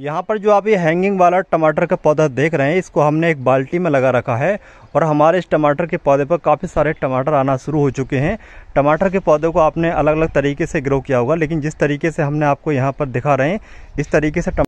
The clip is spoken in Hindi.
यहाँ पर जो आप ये हैंगिंग वाला टमाटर का पौधा देख रहे हैं इसको हमने एक बाल्टी में लगा रखा है और हमारे इस टमाटर के पौधे पर काफ़ी सारे टमाटर आना शुरू हो चुके हैं टमाटर के पौधे को आपने अलग अलग तरीके से ग्रो किया होगा लेकिन जिस तरीके से हमने आपको यहाँ पर दिखा रहे हैं इस तरीके से